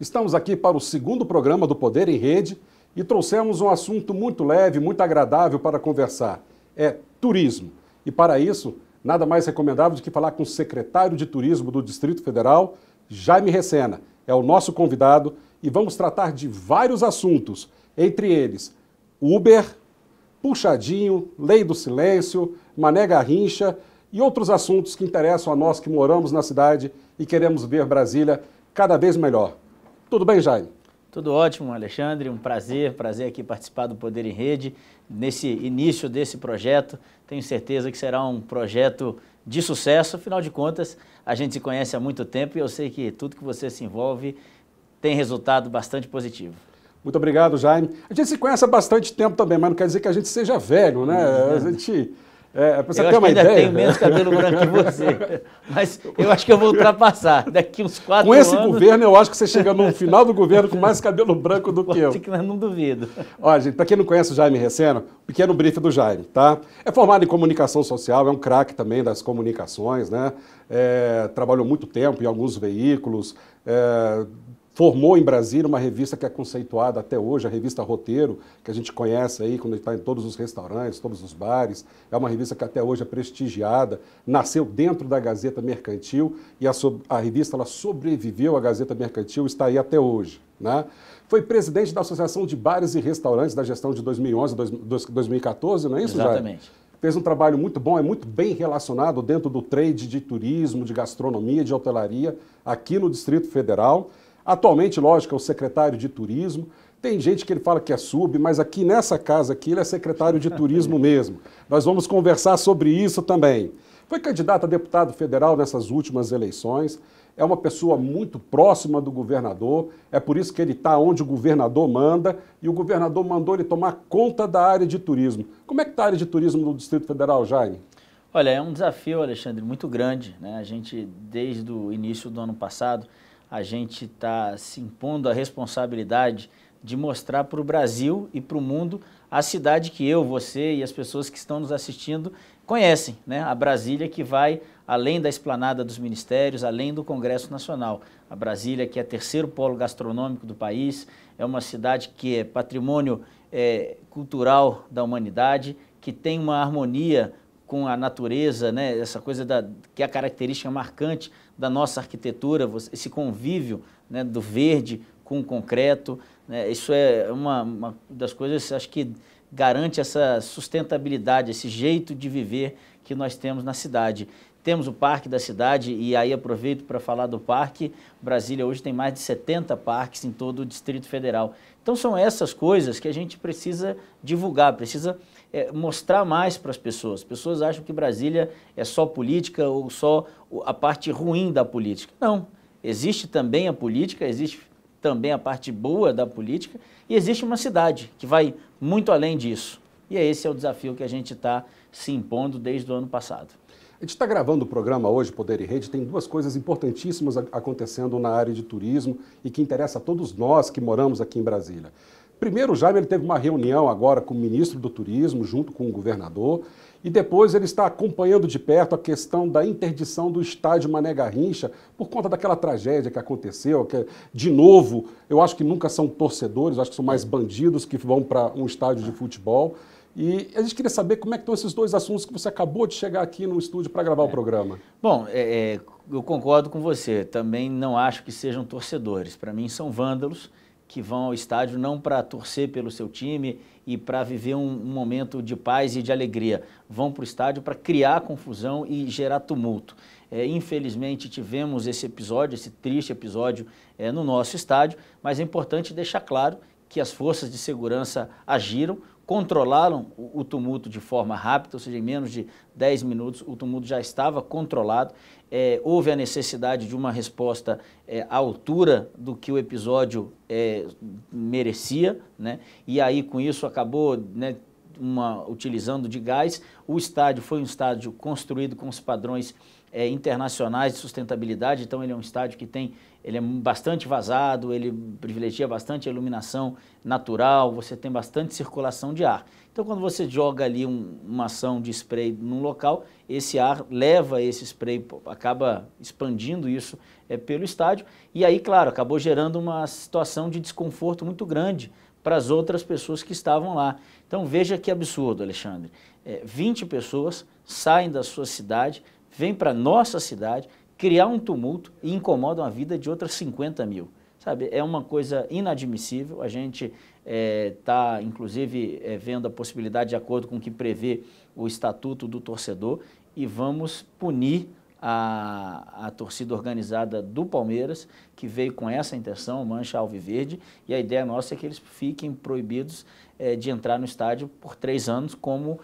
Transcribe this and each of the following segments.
Estamos aqui para o segundo programa do Poder em Rede e trouxemos um assunto muito leve, muito agradável para conversar: é turismo. E para isso, nada mais recomendável do que falar com o secretário de Turismo do Distrito Federal, Jaime Recena. É o nosso convidado e vamos tratar de vários assuntos, entre eles Uber, Puxadinho, Lei do Silêncio, Mané Garrincha e outros assuntos que interessam a nós que moramos na cidade e queremos ver Brasília cada vez melhor. Tudo bem, Jaime? Tudo ótimo, Alexandre. Um prazer, prazer aqui participar do Poder em Rede nesse início desse projeto. Tenho certeza que será um projeto de sucesso. Afinal de contas, a gente se conhece há muito tempo e eu sei que tudo que você se envolve tem resultado bastante positivo. Muito obrigado, Jaime. A gente se conhece há bastante tempo também, mas não quer dizer que a gente seja velho, né? A gente é, é eu acho que ainda ideia. tenho menos cabelo branco que você. Mas eu acho que eu vou ultrapassar. Daqui uns quatro anos. Com esse anos... governo, eu acho que você chega no final do governo com mais cabelo branco do que eu. Não duvido. Olha, gente, para quem não conhece o Jaime Recena, pequeno brief do Jaime, tá? É formado em comunicação social, é um craque também das comunicações, né? É, trabalhou muito tempo em alguns veículos. É, formou em Brasília uma revista que é conceituada até hoje, a revista Roteiro, que a gente conhece aí quando está em todos os restaurantes, todos os bares. É uma revista que até hoje é prestigiada, nasceu dentro da Gazeta Mercantil e a, a revista ela sobreviveu à Gazeta Mercantil e está aí até hoje. Né? Foi presidente da Associação de Bares e Restaurantes da gestão de 2011 a 2014, não é isso, Exatamente. Jair? fez um trabalho muito bom, é muito bem relacionado dentro do trade de turismo, de gastronomia, de hotelaria aqui no Distrito Federal. Atualmente, lógico, é o secretário de turismo. Tem gente que ele fala que é sub, mas aqui nessa casa aqui ele é secretário de turismo mesmo. Nós vamos conversar sobre isso também. Foi candidato a deputado federal nessas últimas eleições. É uma pessoa muito próxima do governador. É por isso que ele está onde o governador manda e o governador mandou ele tomar conta da área de turismo. Como é que está a área de turismo no Distrito Federal, Jaime? Olha, é um desafio, Alexandre, muito grande. Né? A gente, desde o início do ano passado, a gente está se impondo a responsabilidade de mostrar para o Brasil e para o mundo a cidade que eu, você e as pessoas que estão nos assistindo conhecem, né? A Brasília que vai além da esplanada dos ministérios, além do Congresso Nacional. A Brasília, que é terceiro polo gastronômico do país, é uma cidade que é patrimônio é, cultural da humanidade, que tem uma harmonia com a natureza, né? essa coisa da, que é a característica marcante da nossa arquitetura, esse convívio né, do verde com o concreto. Né, isso é uma, uma, das coisas, acho que garante essa sustentabilidade, esse jeito de viver que nós temos na cidade. Temos o Parque da Cidade, e aí aproveito para falar do parque. Brasília hoje tem mais de 70 parques em todo o Distrito Federal. Então são essas coisas que a gente precisa divulgar, precisa é, mostrar mais para as pessoas. As pessoas acham que Brasília é só política ou só a parte ruim da política. Não. Existe também a política, existe também a parte boa da política e existe uma cidade que vai muito além disso. E é esse é o desafio que a gente está se impondo desde o ano passado. A gente está gravando o programa hoje, Poder e Rede, tem duas coisas importantíssimas acontecendo na área de turismo e que interessa a todos nós que moramos aqui em Brasília. Primeiro, o Jaime ele teve uma reunião agora com o ministro do Turismo, junto com o governador, e depois ele está acompanhando de perto a questão da interdição do estádio Mané Garrincha por conta daquela tragédia que aconteceu, que de novo, eu acho que nunca são torcedores, acho que são mais bandidos que vão para um estádio de futebol. E a gente queria saber como é que estão esses dois assuntos que você acabou de chegar aqui no estúdio para gravar é. o programa. Bom, é, é, eu concordo com você. Também não acho que sejam torcedores. Para mim, são vândalos que vão ao estádio não para torcer pelo seu time e para viver um, um, momento de paz e de alegria. Vão para o estádio para criar confusão e gerar tumulto. É, infelizmente, tivemos esse episódio, esse triste episódio, é, no nosso estádio, mas é importante deixar claro que as forças de segurança agiram, controlaram o tumulto de forma rápida, ou seja, em menos de 10 minutos o tumulto já estava controlado. É, houve a necessidade de uma resposta é, à altura do que o episódio é, merecia, né? e aí com isso acabou né, uma, utilizando de gás. O estádio foi um estádio construído com os padrões é, internacionais de sustentabilidade, então ele é um estádio que tem ele é bastante vazado, ele privilegia bastante a iluminação natural, você tem bastante circulação de ar. Então quando você joga ali um, uma ação de spray num local, esse ar leva esse spray, acaba expandindo isso é, pelo estádio, e aí, claro, acabou gerando uma situação de desconforto muito grande para as outras pessoas que estavam lá. Então veja que absurdo, Alexandre. É, 20 pessoas saem da sua cidade, vêm para a nossa cidade, criar um tumulto e incomodam a vida de outras 50 mil. Sabe, é uma coisa inadmissível, a gente está, eh, é, inclusive, é, vendo a possibilidade, de acordo com o que prevê o Estatuto do Torcedor, e vamos punir a, a torcida organizada do Palmeiras, que veio com essa intenção, Mancha Alviverde, e a ideia nossa é que eles fiquem proibidos é, de entrar no estádio por três anos, como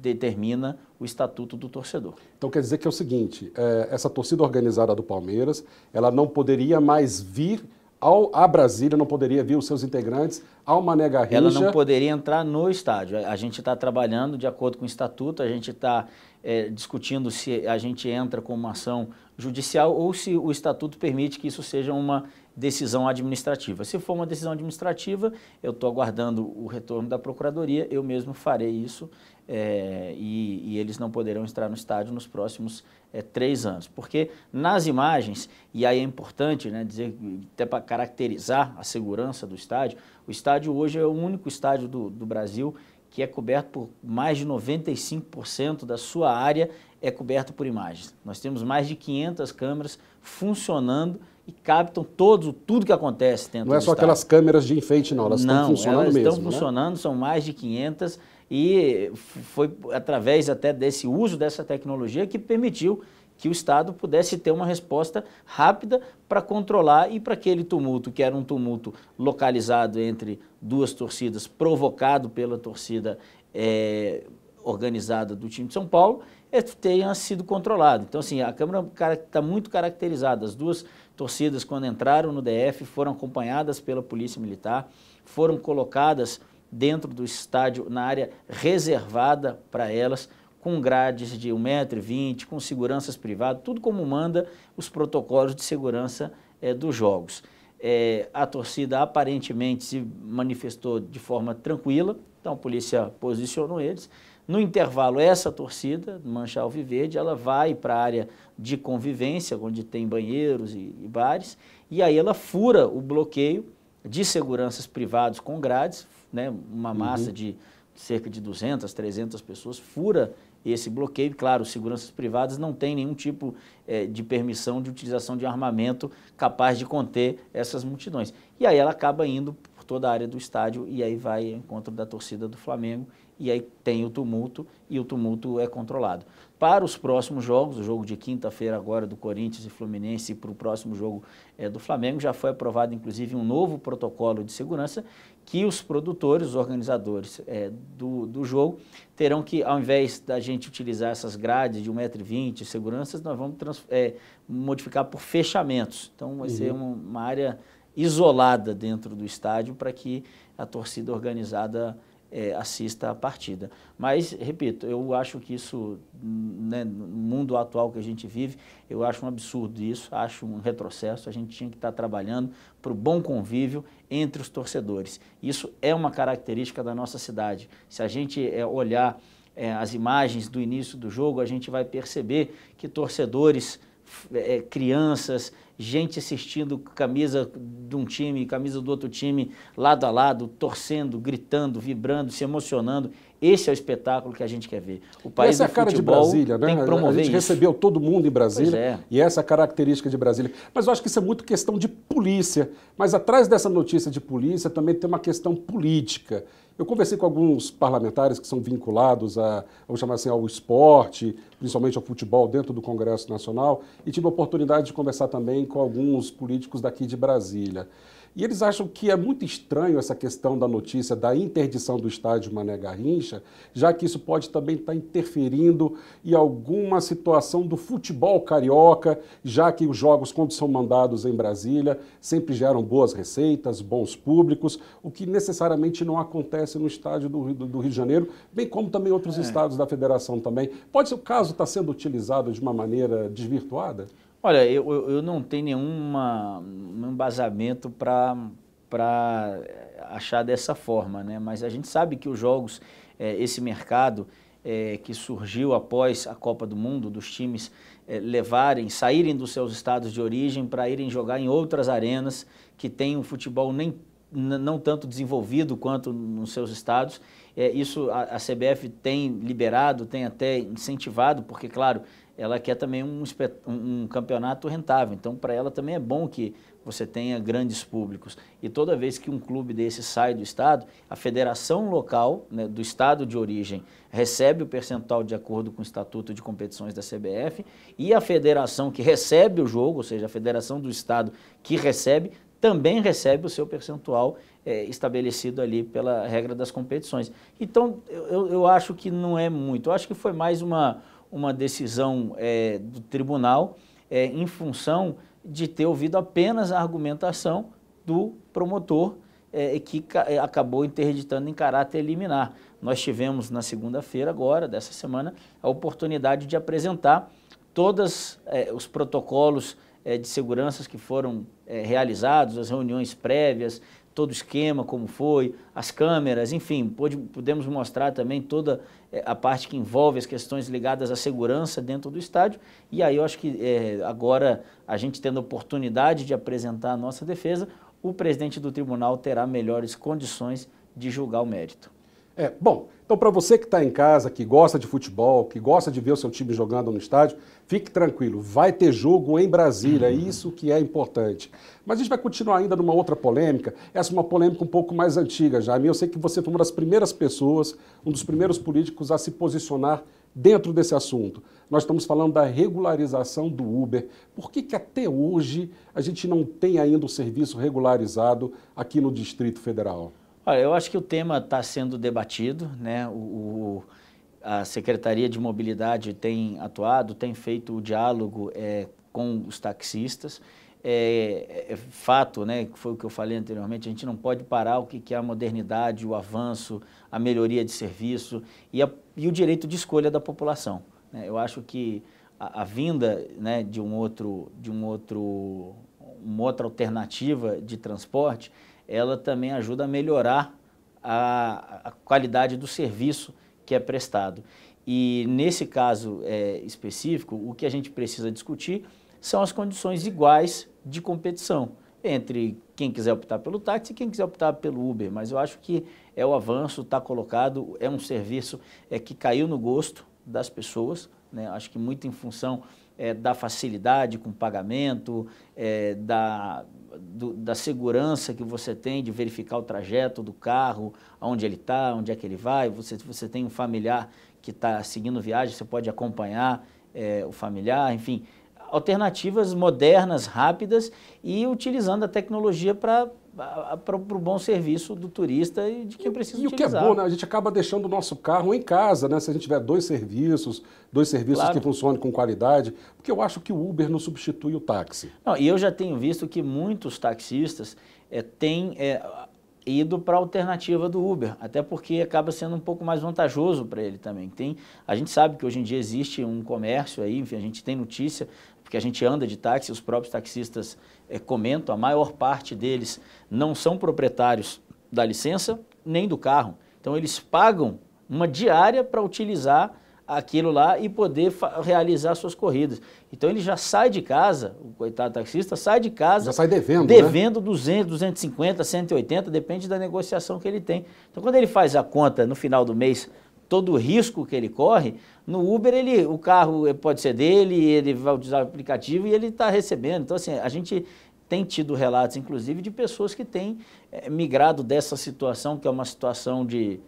determina o estatuto do torcedor. Então quer dizer que é o seguinte, é, essa torcida organizada do Palmeiras, ela não poderia mais vir ao, a Brasília, não poderia vir os seus integrantes ao Mané Garrincha? Ela não poderia entrar no estádio. A gente está trabalhando de acordo com o estatuto, a gente está é, discutindo se a gente entra com uma ação judicial ou se o estatuto permite que isso seja uma decisão administrativa. Se for uma decisão administrativa, eu estou aguardando o retorno da Procuradoria, eu mesmo farei isso é, e, e, eles não poderão entrar no estádio nos próximos é, três anos. Porque nas imagens, e aí é importante né, dizer, até para caracterizar a segurança do estádio, o estádio hoje é o único estádio do, do Brasil que é coberto por mais de 95% da sua área é coberto por imagens. Nós temos mais de 500 câmeras funcionando e captam todos, tudo que acontece dentro Não é só estado. aquelas câmeras de enfeite, não, elas não, estão funcionando elas mesmo. Estão né? funcionando, são mais de 500 e foi através até desse uso dessa tecnologia que permitiu que o Estado pudesse ter uma resposta rápida para controlar e para aquele tumulto, que era um tumulto localizado entre duas torcidas, provocado pela torcida é, organizada do time de São Paulo, tenha sido controlado. Então, assim, a Câmara está muito caracterizada, as duas torcidas, quando entraram no DF, foram acompanhadas pela Polícia Militar, foram colocadas dentro do estádio, na área reservada para elas, com grades de 1,20m, com seguranças privadas, tudo como manda os protocolos de segurança é, dos jogos. É, a torcida aparentemente se manifestou de forma tranquila, então a polícia posicionou eles. No intervalo, essa torcida, Mancha Alviverde, ela vai para a área de convivência, onde tem banheiros e, e bares, e aí ela fura o bloqueio de seguranças privados com grades, né, uma massa uhum. de cerca de 200, 300 pessoas, fura esse bloqueio. Claro, seguranças privadas não têm nenhum tipo eh, de permissão de utilização de armamento capaz de conter essas multidões. E aí ela acaba indo por toda a área do estádio e aí vai ao encontro da torcida do Flamengo e aí tem o tumulto e o tumulto é controlado. Para os próximos jogos, o jogo de quinta-feira agora do Corinthians e Fluminense e para o próximo jogo é, do Flamengo, já foi aprovado inclusive um novo protocolo de segurança que os produtores, os organizadores é, do, do jogo terão que, ao invés da gente utilizar essas grades de 1,20m, seguranças, nós vamos é, modificar por fechamentos. Então vai uhum. ser uma, uma área isolada dentro do estádio para que a torcida organizada é, assista a partida. Mas, repito, eu acho que isso, né, no mundo atual que a gente vive, eu acho um absurdo isso, acho um retrocesso. A gente tinha que estar trabalhando para o bom convívio entre os torcedores. Isso é uma característica da nossa cidade. Se a gente é, olhar é, as imagens do início do jogo, a gente vai perceber que torcedores é, crianças, gente assistindo camisa de um time, camisa do outro time, lado a lado, torcendo, gritando, vibrando, se emocionando. Esse é o espetáculo que a gente quer ver. O país e é cara de Brasília, né? a gente isso. recebeu todo mundo em Brasília é. e essa é característica de Brasília. Mas eu acho que isso é muito questão de polícia. Mas atrás dessa notícia de polícia também tem uma questão política. Eu conversei com alguns parlamentares que são vinculados a, vamos chamar assim, ao esporte, principalmente ao futebol, dentro do Congresso Nacional, e tive a oportunidade de conversar também com alguns políticos daqui de Brasília. E eles acham que é muito estranho essa questão da notícia da interdição do estádio Mané Garrincha, já que isso pode também estar interferindo em alguma situação do futebol carioca, já que os jogos, quando são mandados em Brasília, sempre geram boas receitas, bons públicos, o que necessariamente não acontece no estádio do Rio, de Janeiro, bem como também outros é. estados da federação também. Pode ser o caso caso está sendo utilizado de uma maneira desvirtuada? Olha, eu, eu não tenho nenhuma, nenhum embasamento para achar dessa forma, né? mas a gente sabe que os jogos, é, esse mercado é, que surgiu após a Copa do Mundo, dos times é, levarem, saírem dos seus estados de origem para irem jogar em outras arenas que têm um futebol nem não tanto desenvolvido quanto nos seus estados, é, isso a, a, CBF tem liberado, tem até incentivado, porque, claro, ela quer também um, um campeonato rentável. Então, para ela também é bom que você tenha grandes públicos. E toda vez que um clube desse sai do estado, a federação local né, do estado de origem recebe o percentual de acordo com o estatuto de competições da CBF e a federação que recebe o jogo, ou seja, a federação do estado que recebe, também recebe o seu percentual é, estabelecido ali pela regra das competições. Então, eu, eu acho que não é muito. Eu acho que foi mais uma, uma decisão é, do tribunal é, em função de ter ouvido apenas a argumentação do promotor é, que é, acabou interditando em caráter liminar. Nós tivemos na segunda-feira agora, dessa semana, a oportunidade de apresentar todos é, os protocolos é, de seguranças que foram é, realizados, as reuniões prévias, todo o esquema, como foi, as câmeras, enfim, pôde, pudemos mostrar também toda eh, a parte que envolve as questões ligadas à segurança dentro do estádio. E aí eu acho que é, agora, a gente tendo a oportunidade de apresentar a nossa defesa, o presidente do tribunal terá melhores condições de julgar o mérito. É, bom, então para você que está em casa, que gosta de futebol, que gosta de ver o seu time jogando no estádio, fique tranquilo, vai ter jogo em Brasília, é isso que é importante. Mas a gente vai continuar ainda numa outra polêmica, essa é uma polêmica um pouco mais antiga, Jaime. Eu sei que você foi uma das primeiras pessoas, um dos primeiros políticos a se posicionar dentro desse assunto. Nós estamos falando da regularização do Uber. Por que, que até hoje a gente não tem ainda o serviço regularizado aqui no Distrito Federal? Olha, eu acho que o tema está sendo debatido, né? O, o, a Secretaria de Mobilidade tem atuado, tem feito o diálogo é, com os taxistas. É, é, é fato, né, foi o que eu falei anteriormente, a gente não pode parar o que, que é a modernidade, o avanço, a melhoria de serviço e, a, e o direito de escolha da população. Né? Eu acho que a, a, vinda né, de, um outro, de um outro, uma outra alternativa de transporte ela também ajuda a melhorar a, a qualidade do serviço que é prestado. E nesse caso é, específico, o que a gente precisa discutir são as condições iguais de competição entre quem quiser optar pelo táxi e quem quiser optar pelo Uber. Mas eu acho que é o avanço, está colocado, é um serviço é, que caiu no gosto das pessoas, né? acho que muito em função é, da facilidade com pagamento, é, da, do, da segurança que você tem de verificar o trajeto do carro, aonde ele está, onde é que ele vai. Você, você tem um familiar que está seguindo viagem, você pode acompanhar é, o familiar, enfim. Alternativas modernas, rápidas e utilizando a tecnologia para para o bom serviço do turista e de quem precisa e utilizar. E o que é bom, né? a gente acaba deixando o nosso carro em casa, né? se a gente tiver dois serviços, dois serviços claro. que funcionem com qualidade, porque eu acho que o Uber não substitui o táxi. Não, e eu já tenho visto que muitos taxistas é, têm é, ido para a alternativa do Uber, até porque acaba sendo um pouco mais vantajoso para ele também. Tem, a gente sabe que hoje em dia existe um comércio aí, enfim, a gente tem notícia, porque a gente anda de táxi, os próprios taxistas é, comentam, a maior parte deles não são proprietários da licença nem do carro. Então eles pagam uma diária para utilizar aquilo lá e poder realizar suas corridas. Então ele já sai de casa, o coitado taxista sai de casa. Já sai devendo. Né? Devendo né? 200, 250, 180, depende da negociação que ele tem. Então quando ele faz a conta no final do mês, todo o risco que ele corre, no Uber ele, o carro eh, pode ser dele, ele vai usar o aplicativo e ele está recebendo. Então assim, a gente tem tido relatos, inclusive, de pessoas que têm é, migrado dessa situação, que é uma situação de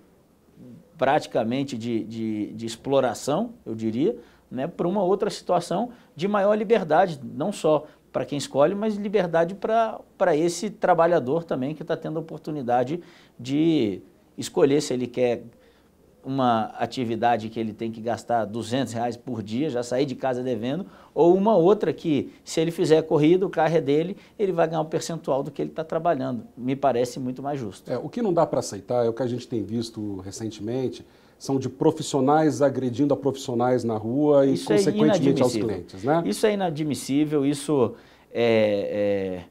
praticamente de, de, de exploração, eu diria, né, para uma outra situação de maior liberdade, não só para quem escolhe, mas liberdade para esse trabalhador também que está tendo a oportunidade de escolher se ele quer uma atividade que ele tem que gastar 200 reais por dia, já sair de casa devendo, ou uma outra que, se ele fizer corrida, o carro é dele, ele vai ganhar um percentual do que ele está trabalhando. Me parece muito mais justo. É, o que não dá para aceitar é o que a gente tem visto recentemente, são de profissionais agredindo a profissionais na rua e, isso é consequentemente, é aos clientes. Né? Isso é inadmissível, isso é, é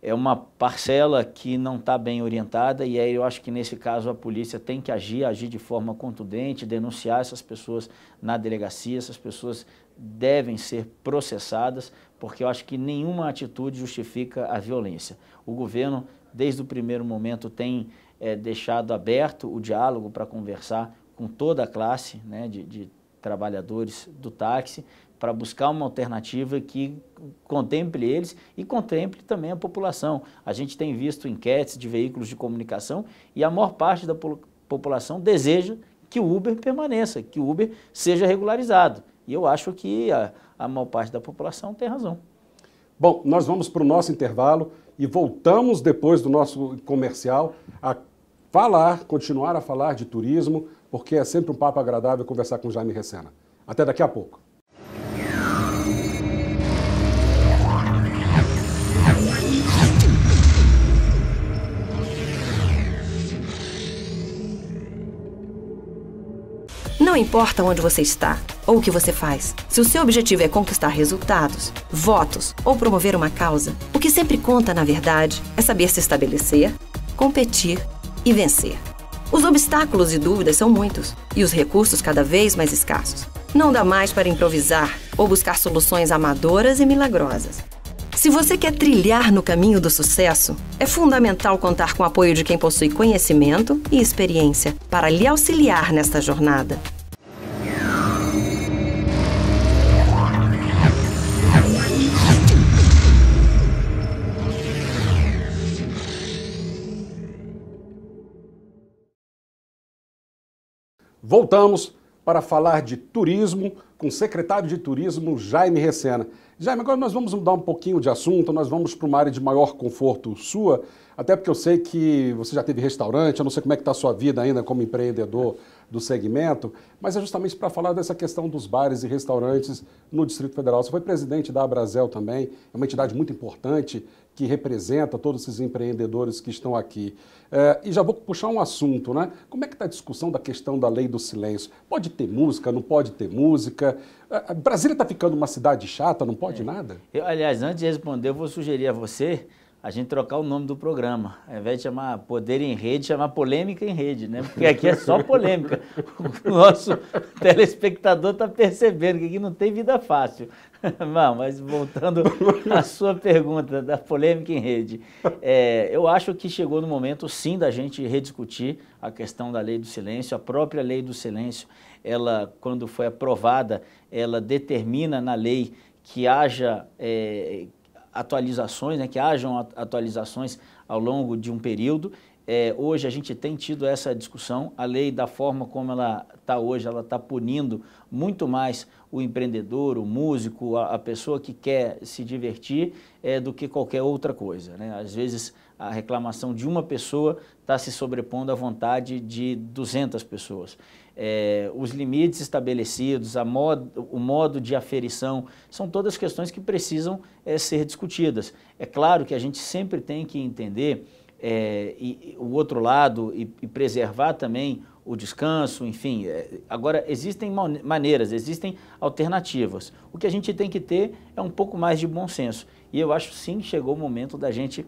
é uma parcela que não está bem orientada e aí eu acho que nesse caso a polícia tem que agir, agir de forma contundente, denunciar essas pessoas na delegacia, essas pessoas devem ser processadas, porque eu acho que nenhuma atitude justifica a violência. O governo, desde o primeiro momento, tem é, deixado aberto o diálogo para conversar com toda a classe né, de, de trabalhadores do táxi, para buscar uma alternativa que contemple eles e contemple também a população. A gente tem visto enquetes de veículos de comunicação e a maior parte da população deseja que o Uber permaneça, que o Uber seja regularizado. E eu acho que a, a maior parte da população tem razão. Bom, nós vamos para o nosso intervalo e voltamos depois do nosso comercial a falar, continuar a falar de turismo, porque é sempre um papo agradável conversar com Jaime Recena. Até daqui a pouco. importa onde você está ou o que você faz, se o seu objetivo é conquistar resultados, votos ou promover uma causa, o que sempre conta, na verdade, é saber se estabelecer, competir e vencer. Os obstáculos e dúvidas são muitos e os recursos cada vez mais escassos. Não dá mais para improvisar ou buscar soluções amadoras e milagrosas. Se você quer trilhar no caminho do sucesso, é fundamental contar com o apoio de quem possui conhecimento e experiência para lhe auxiliar nesta jornada. Voltamos para falar de turismo com o secretário de Turismo, Jaime Recena. Jaime, agora nós vamos mudar um pouquinho de assunto, nós vamos para uma área de maior conforto sua, até porque eu sei que você já teve restaurante, eu não sei como é que está a sua vida ainda como empreendedor do segmento, mas é justamente para falar dessa questão dos bares e restaurantes no Distrito Federal. Você foi presidente da Abrazel também, é uma entidade muito importante que representa todos esses empreendedores que estão aqui. É, e já vou puxar um assunto, né? Como é que está a discussão da questão da lei do silêncio? Pode ter música, não pode ter música? A é, é, Brasília está ficando uma cidade chata, não pode é. nada? Eu, aliás, antes de responder, eu vou sugerir a você a gente trocar o nome do programa. Ao invés de chamar Poder em Rede, chamar Polêmica em Rede, né? Porque aqui é só polêmica. O nosso telespectador está percebendo que aqui não tem vida fácil. Não, mas voltando à sua pergunta da polêmica em rede, é, eu acho que chegou no momento, sim, da gente rediscutir a questão da lei do silêncio. A própria lei do silêncio, ela, quando foi aprovada, ela determina na lei que haja, é, atualizações, né, que hajam atualizações ao longo de um período. É, hoje a gente tem tido essa discussão, a lei da forma como ela está hoje, ela está punindo muito mais o empreendedor, o músico, a, a pessoa que quer se divertir é, do que qualquer outra coisa. Né? Às vezes a reclamação de uma pessoa está se sobrepondo à vontade de 200 pessoas é, os limites estabelecidos, modo, o modo de aferição, são todas questões que precisam é, ser discutidas. É claro que a gente sempre tem que entender é, e, o outro lado e, e, preservar também o descanso, enfim. agora, existem maneiras, existem alternativas. O que a gente tem que ter é um pouco mais de bom senso. E eu acho sim que chegou o momento da gente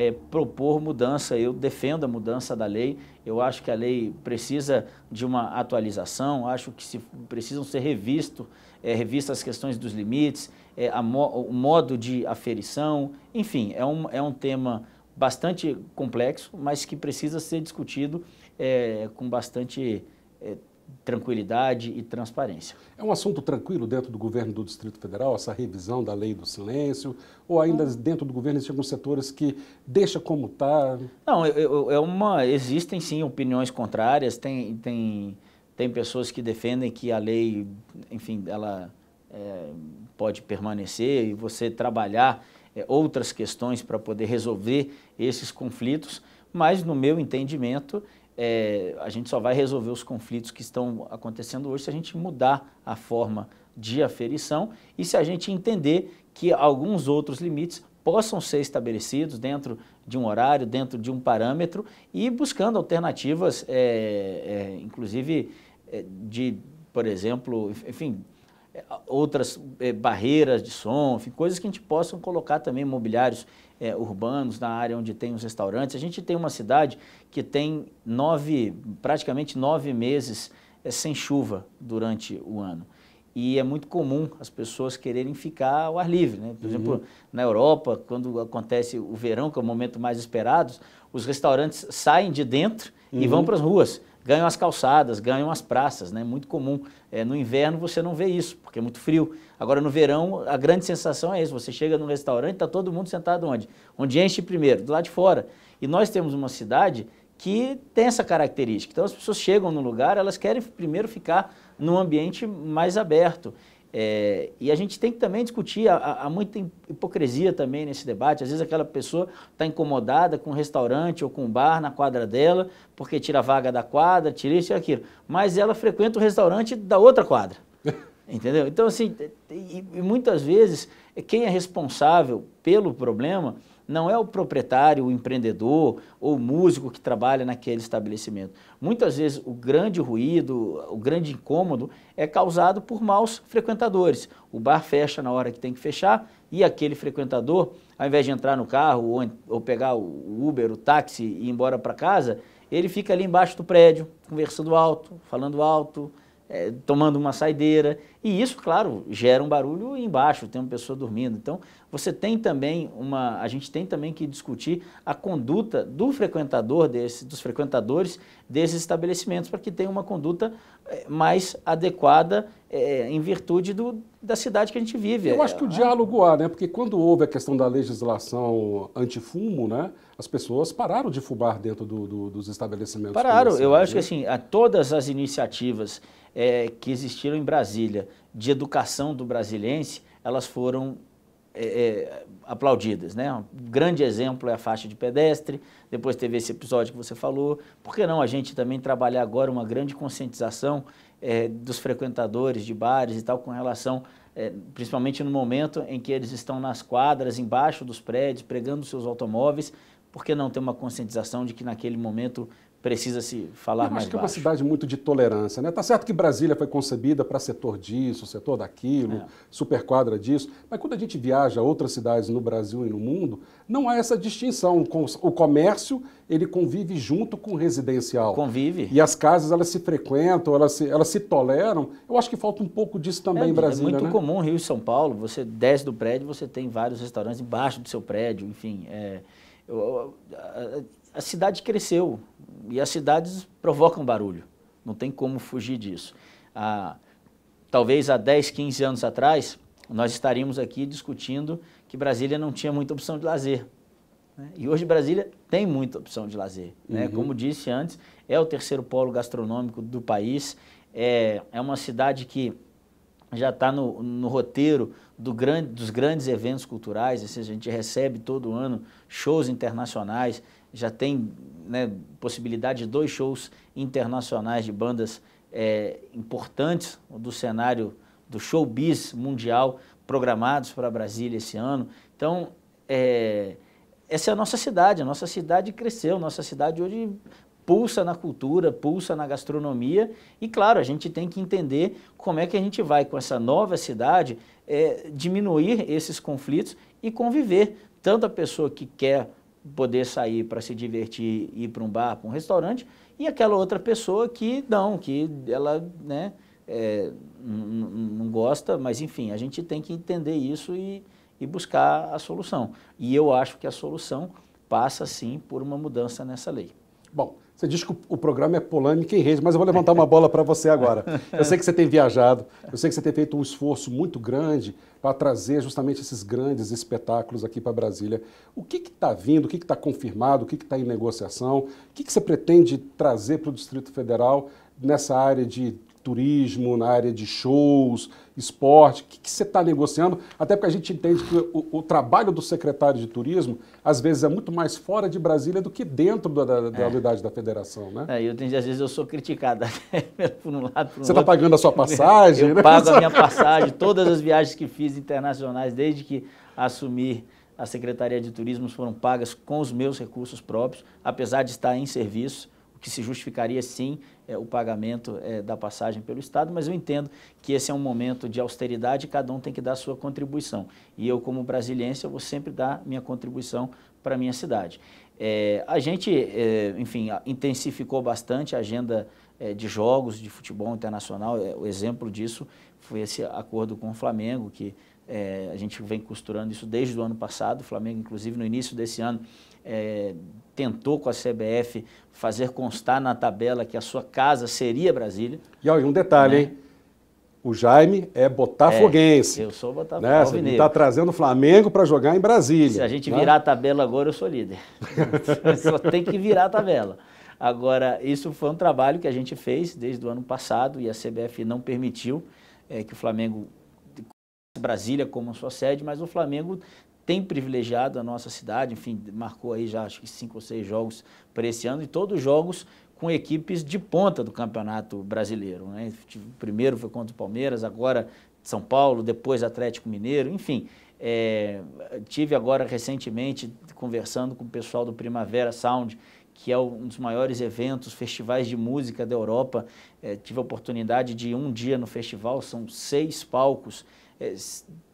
é, propor mudança, eu defendo a mudança da lei, eu acho que a lei precisa de uma atualização, acho que se, precisam ser revisto, é, revistas as questões dos limites, é, mo, o modo de aferição, enfim, é um, é um tema bastante complexo, mas que precisa ser discutido é, com bastante é, tranquilidade e transparência. É um assunto tranquilo dentro do governo do Distrito Federal, essa revisão da lei do silêncio, ou ainda dentro do governo existem alguns setores que deixa como está? Não, é uma, existem sim opiniões contrárias, tem, tem, tem pessoas que defendem que a lei, enfim, ela é, pode permanecer e você trabalhar é, outras questões para poder resolver esses conflitos, mas no meu entendimento é, a gente só vai resolver os conflitos que estão acontecendo hoje se a gente mudar a forma de aferição e se a gente entender que alguns outros limites possam ser estabelecidos dentro de um horário, dentro de um parâmetro e buscando alternativas, é, é, inclusive de, por exemplo, enfim, outras é, barreiras de som, enfim, coisas que a gente possa colocar também, mobiliários é, urbanos na área onde tem os restaurantes. A gente tem uma cidade que tem nove, praticamente nove meses é, sem chuva durante o ano. E é muito comum as pessoas quererem ficar ao ar livre. Né? Por uhum. exemplo, na Europa, quando acontece o verão, que é o momento mais esperado, os restaurantes saem de dentro uhum. e vão uhum. para as ruas ganham as calçadas, ganham as praças, né? Muito comum. É, no inverno você não vê isso, porque é muito frio. Agora no verão a grande sensação é isso. Você chega num restaurante, está todo mundo sentado onde? Onde enche primeiro, do lado de fora. E nós temos uma cidade que tem essa característica. Então as pessoas chegam no lugar, elas querem primeiro ficar num ambiente mais aberto. É, e a gente tem que também discutir, há, há, muita hipocrisia também nesse debate. Às vezes aquela pessoa está incomodada com um restaurante ou com um bar na quadra dela, porque tira a vaga da quadra, tira isso e aquilo. Mas ela frequenta o restaurante da outra quadra. entendeu? Então, assim, e, e muitas vezes quem é responsável pelo problema não é o proprietário, o empreendedor ou o músico que trabalha naquele estabelecimento. Muitas vezes o grande ruído, o grande incômodo é causado por maus frequentadores. O bar fecha na hora que tem que fechar e aquele frequentador, ao invés de entrar no carro ou, ou pegar o Uber, o táxi e ir embora para casa, ele fica ali embaixo do prédio, conversando alto, falando alto, é, tomando uma saideira. E isso, claro, gera um barulho embaixo, tem uma pessoa dormindo. Então, você tem também uma. A gente tem também que discutir a conduta do frequentador, desse, dos frequentadores desses estabelecimentos, para que tenha uma conduta é, mais adequada é, em virtude do, da cidade que a gente vive. Eu acho que o é. diálogo há, né? Porque quando houve a questão da legislação antifumo, né? As pessoas pararam de fumar dentro do, do, dos estabelecimentos. Pararam. Eu acho né? que assim, a todas as iniciativas é, que existiram em Brasília de educação do brasiliense, elas foram é, é, aplaudidas. Né? Um grande exemplo é a faixa de pedestre, depois teve esse episódio que você falou. Por que não a gente também trabalhar agora uma grande conscientização é, dos frequentadores de bares e tal com relação, é, principalmente no momento em que eles estão nas quadras, embaixo dos prédios, pregando seus automóveis, por que não ter uma conscientização de que naquele momento precisa se falar Eu mais acho que baixo. é uma cidade muito de tolerância, né? Tá certo que Brasília foi concebida para setor disso, setor daquilo, é. superquadra disso, mas quando a gente viaja a outras cidades no Brasil e no mundo, não há essa distinção. O comércio, ele convive junto com o residencial. Convive. E as casas, elas se frequentam, elas se, elas se toleram. Eu acho que falta um pouco disso também é, em Brasília, É muito né? comum Rio e São Paulo, você desce do prédio, você tem vários restaurantes embaixo do seu prédio, enfim, é, eu, a, a cidade cresceu, e as cidades provocam barulho, não tem como fugir disso. Ah, talvez há 10, 15 anos atrás, nós estaríamos aqui discutindo que Brasília não tinha muita opção de lazer. Né? E hoje Brasília tem muita opção de lazer. Né? Uhum. Como disse antes, é o terceiro polo gastronômico do país, é, é uma cidade que já está no, no, roteiro do grande, dos grandes eventos culturais, seja, a gente recebe todo ano shows internacionais, já tem né, possibilidade de dois shows internacionais de bandas é, importantes do cenário do showbiz mundial programados para Brasília esse ano. Então, é, essa é a nossa cidade, a nossa cidade cresceu, nossa cidade hoje pulsa na cultura, pulsa na gastronomia e, claro, a gente tem que entender como é que a gente vai, com essa nova cidade, é, diminuir esses conflitos e conviver. Tanto a pessoa que quer poder sair para se divertir, ir para um bar, para um restaurante, e aquela outra pessoa que não, que ela né, é, não gosta, mas enfim, a gente tem que entender isso e, e buscar a solução. E eu acho que a solução passa sim por uma mudança nessa lei. Bom, você diz que o programa é polêmica em rede, mas eu vou levantar uma bola para você agora. Eu sei que você tem viajado, eu sei que você tem feito um esforço muito grande para trazer justamente esses grandes espetáculos aqui para Brasília. O que está vindo, o que está confirmado, o que está em negociação, o que, que você pretende trazer para o Distrito Federal nessa área de turismo, na área de shows, esporte? O que, que você está negociando? Até porque a gente entende que o, o trabalho do secretário de turismo às vezes é muito mais fora de Brasília do que dentro da, da, da unidade é. da federação, né? É, eu tenho, às vezes eu sou criticado por um lado, por um Você está pagando a sua passagem, eu né? pago a minha passagem, todas as viagens que fiz internacionais desde que assumi a Secretaria de Turismo foram pagas com os meus recursos próprios, apesar de estar em serviço o que se justificaria sim é, o pagamento é, da passagem pelo Estado, mas eu entendo que esse é um momento de austeridade e cada um tem que dar a sua contribuição. E eu, como brasiliense, eu vou sempre dar minha contribuição para a minha cidade. É, a gente, é, enfim, intensificou bastante a agenda é, de jogos de futebol internacional. É, o exemplo disso foi esse acordo com o Flamengo, que é, a gente vem costurando isso desde o ano passado. O Flamengo, inclusive, no início desse ano, é, tentou com a CBF fazer constar na tabela que a sua casa seria Brasília. E olha, um detalhe, né? hein? O Jaime é botafoguense. É, eu sou botafoguense. Né? Ele está trazendo o Flamengo para jogar em Brasília. Se a gente né? virar a tabela agora, eu sou líder. Só tem que virar a tabela. Agora, isso foi um trabalho que a gente fez desde o ano passado e a CBF não permitiu é, que o Flamengo Brasília como sua sede, mas o Flamengo tem privilegiado a nossa cidade, enfim, marcou aí já acho que cinco ou seis jogos para esse ano e todos os jogos com equipes de ponta do Campeonato Brasileiro. Né? O primeiro foi contra o Palmeiras, agora São Paulo, depois Atlético Mineiro, enfim. É, tive agora recentemente conversando com o pessoal do Primavera Sound, que é um dos maiores eventos, festivais de música da Europa. É, tive a oportunidade de ir um dia no festival, são seis palcos é,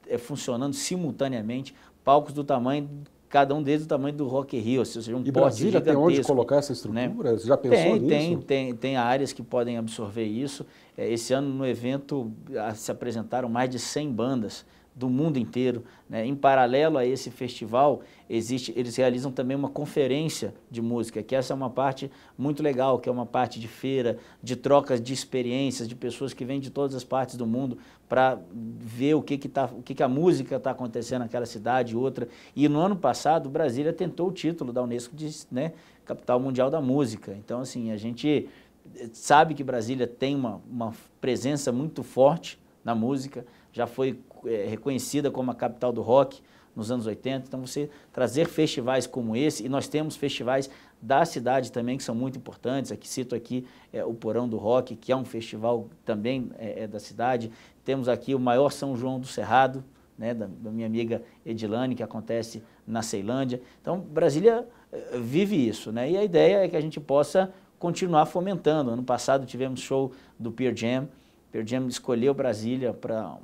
é, funcionando simultaneamente, palcos do tamanho cada um deles do tamanho do Rock Rio, ou seja, um e Brasília tem onde colocar essa né? estrutura? Né? Você já pensou tem, nisso? Tem, tem, tem áreas que podem absorver isso. É, esse ano no evento ah, se apresentaram mais de 100 bandas, do mundo inteiro. Né? Em paralelo a esse festival, existe, eles realizam também uma conferência de música, que essa é uma parte muito legal, que é uma parte de feira, de trocas de experiências, de pessoas que vêm de todas as partes do mundo para ver o que, que, tá, o que, que a música está acontecendo naquela cidade e outra. E no ano passado, Brasília tentou o título da Unesco de né, Capital Mundial da Música. Então, assim, a gente eh, sabe que Brasília tem uma, uma presença muito forte na música, já foi é, reconhecida como a capital do rock nos anos 80. Então, você trazer festivais como esse, e nós temos festivais da cidade também que são muito importantes. Aqui cito aqui é, o Porão do Rock, que é um festival também é, é da cidade. Temos aqui o maior São João do Cerrado, né, da, da, minha amiga Edilane, que acontece na Ceilândia. Então, Brasília é, vive isso, né? E a ideia é que a gente possa continuar fomentando. Ano passado tivemos show do Peer Jam. Peer Jam escolheu Brasília para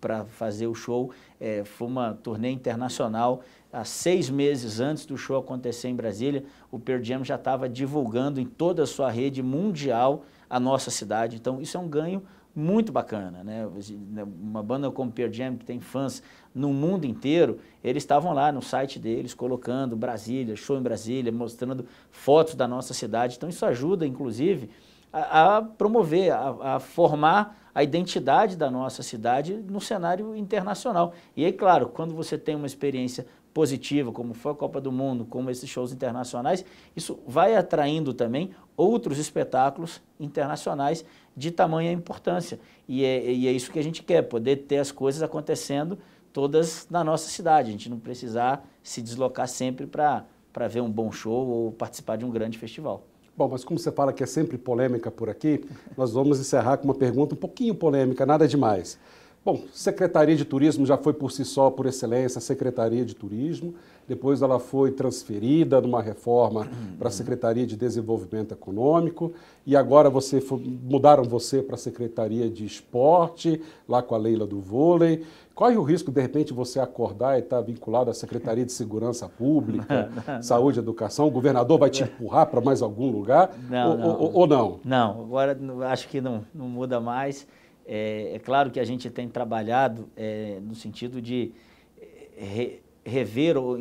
para fazer o show. É, foi uma turnê internacional. Há seis meses antes do show acontecer em Brasília, o Pearl Jam já estava divulgando em toda a sua rede mundial a nossa cidade. Então, isso é um ganho muito bacana, né? né? Uma banda como Pearl Jam, que tem fãs no mundo inteiro, eles estavam lá no site deles, colocando Brasília, show em Brasília, mostrando fotos da nossa cidade. Então, isso ajuda, inclusive, a, a promover, a, a formar a identidade da nossa cidade no cenário internacional. E aí, claro, quando você tem uma experiência positiva, como foi a Copa do Mundo, como esses shows internacionais, isso vai atraindo também outros espetáculos internacionais de tamanha importância. E é, e é isso que a gente quer, poder ter as coisas acontecendo todas na nossa cidade, a gente não precisar se deslocar sempre para ver um bom show ou participar de um grande festival. Bom, mas como você fala que é sempre polêmica por aqui, nós vamos encerrar com uma pergunta um pouquinho polêmica, nada demais. Bom, Secretaria de Turismo já foi por si só, por excelência, Secretaria de Turismo. Depois ela foi transferida numa reforma para a Secretaria de Desenvolvimento Econômico. E agora você foi, mudaram você para a Secretaria de Esporte, lá com a Leila do Vôlei. Corre o risco, de repente, você acordar e estar tá vinculado à Secretaria de Segurança Pública, Saúde e Educação? O governador vai te empurrar para mais algum lugar? Não, ou não? Ou, ou não? não, agora acho que não, não muda mais. É, é claro que a gente tem trabalhado é, no sentido de é, re, rever ou,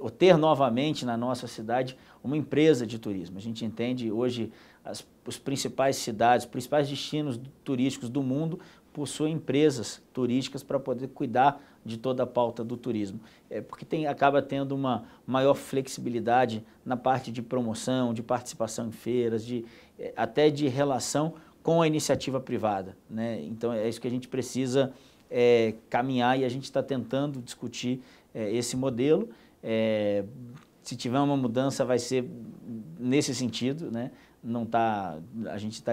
ou, ter novamente na nossa cidade uma empresa de turismo. A gente entende hoje as os principais cidades, os principais destinos turísticos do mundo possuem empresas turísticas para poder cuidar de toda a pauta do turismo. É porque tem, acaba tendo uma maior flexibilidade na parte de promoção, de participação em feiras, de, é, até de relação com a iniciativa privada. Né? Então é isso que a gente precisa é, caminhar e a gente está tentando discutir é, esse modelo. É, se tiver uma mudança, vai ser nesse sentido. Né? Não tá, a gente está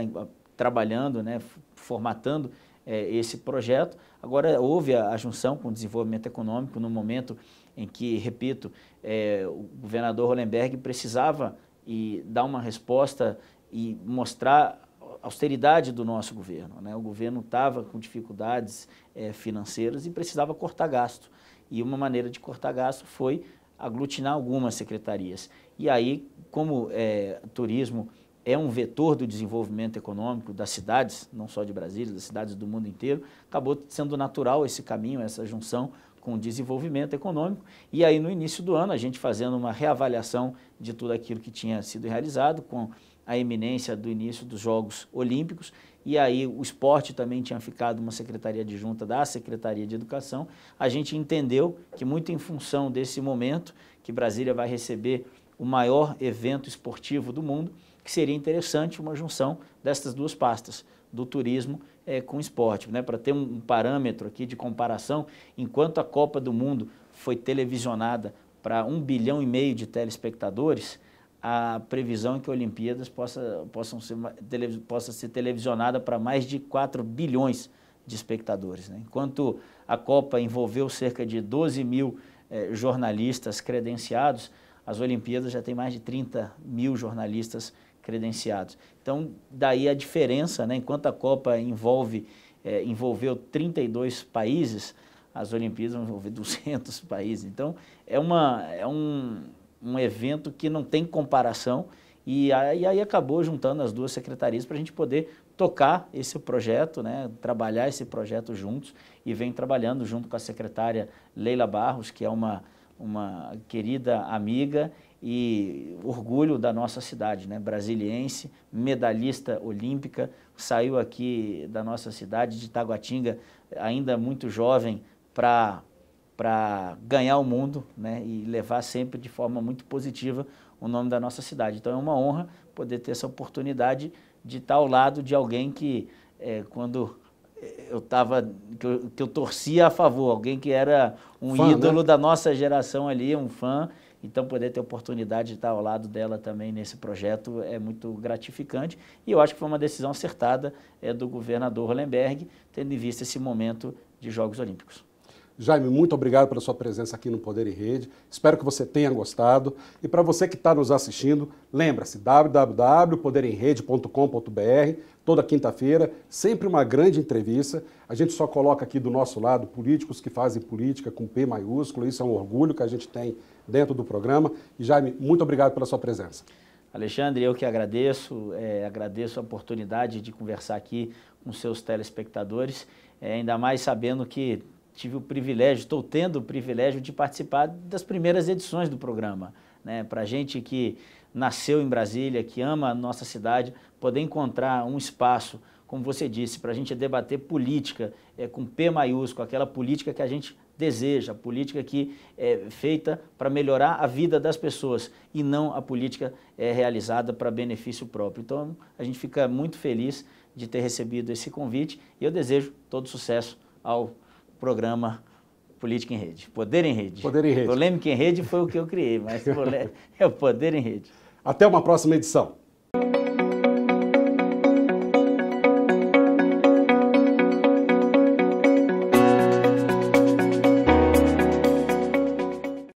trabalhando, né, formatando é, esse projeto. Agora, houve a, a junção com o desenvolvimento econômico no momento em que, repito, é, o governador Hollenberg precisava e dar uma resposta e mostrar austeridade do nosso governo. Né? O governo estava com dificuldades é, financeiras e precisava cortar gasto. E uma maneira de cortar gasto foi aglutinar algumas secretarias. E aí, como é, turismo é um vetor do desenvolvimento econômico das cidades, não só de Brasília, das cidades do mundo inteiro, acabou sendo natural esse caminho, essa junção com o desenvolvimento econômico. E aí, no início do ano, a gente fazendo uma reavaliação de tudo aquilo que tinha sido realizado, com a eminência do início dos Jogos Olímpicos, e aí o esporte também tinha ficado uma secretaria adjunta da Secretaria de Educação. A gente entendeu que, muito em função desse momento, que Brasília vai receber o maior evento esportivo do mundo, que seria interessante uma junção destas duas pastas, do turismo é, com esporte, né? para ter um parâmetro aqui de comparação, enquanto a Copa do Mundo foi televisionada para um bilhão e meio de telespectadores, a previsão é que Olimpíadas possa, possam ser, possa ser televisionada para mais de 4 bilhões de espectadores. Né? Enquanto a Copa envolveu cerca de 12 mil eh, jornalistas credenciados, as Olimpíadas já tem mais de 30 mil jornalistas credenciados. Então, daí a diferença, né? enquanto a Copa envolve, eh, envolveu 32 países, as Olimpíadas vão envolver 200 países. Então, é, uma, é um um evento que não tem comparação e aí, aí acabou juntando as duas secretarias para a gente poder tocar esse projeto, né, trabalhar esse projeto juntos e vem trabalhando junto com a secretária Leila Barros, que é uma, uma querida amiga e orgulho da nossa cidade, né? brasiliense, medalhista olímpica, saiu aqui da nossa cidade de Taguatinga ainda muito jovem para para ganhar o mundo né, e levar sempre de forma muito positiva o nome da nossa cidade. Então é uma honra poder ter essa oportunidade de estar ao lado de alguém que, é, quando eh, eu estava, que eu, que eu, torcia a favor, alguém que era um fã, né? ídolo né? da nossa geração ali, um fã. Então poder ter a oportunidade de estar ao lado dela também nesse projeto é muito gratificante e eu acho que foi uma decisão acertada é, do governador Hollenberg, tendo em vista esse momento de Jogos Olímpicos. Jaime, muito obrigado pela sua presença aqui no Poder em Rede. Espero que você tenha gostado. E para você que está nos assistindo, lembra-se www.poderemrede.com.br. Toda quinta-feira, sempre uma grande entrevista. A gente só coloca aqui do nosso lado políticos que fazem política com P maiúsculo. Isso é um orgulho que a gente tem dentro do programa. E Jaime, muito obrigado pela sua presença. Alexandre, eu que agradeço, é, agradeço a oportunidade de conversar aqui com seus telespectadores, é, ainda mais sabendo que tive o privilégio, estou tendo o privilégio de participar das primeiras edições do programa. Né? Para gente que nasceu em Brasília, que ama a nossa cidade, poder encontrar um espaço, como você disse, para a gente debater política é, com P maiúsculo, aquela política que a gente deseja, a política que é feita para melhorar a vida das pessoas e não a política é, realizada para benefício próprio. Então, a gente fica muito feliz de ter recebido esse convite e eu desejo todo sucesso ao programa Política em Rede. Poder em Rede. Poder em Rede. Polêmica em Rede foi o que eu criei, mas é o Poder em Rede. Até uma próxima edição.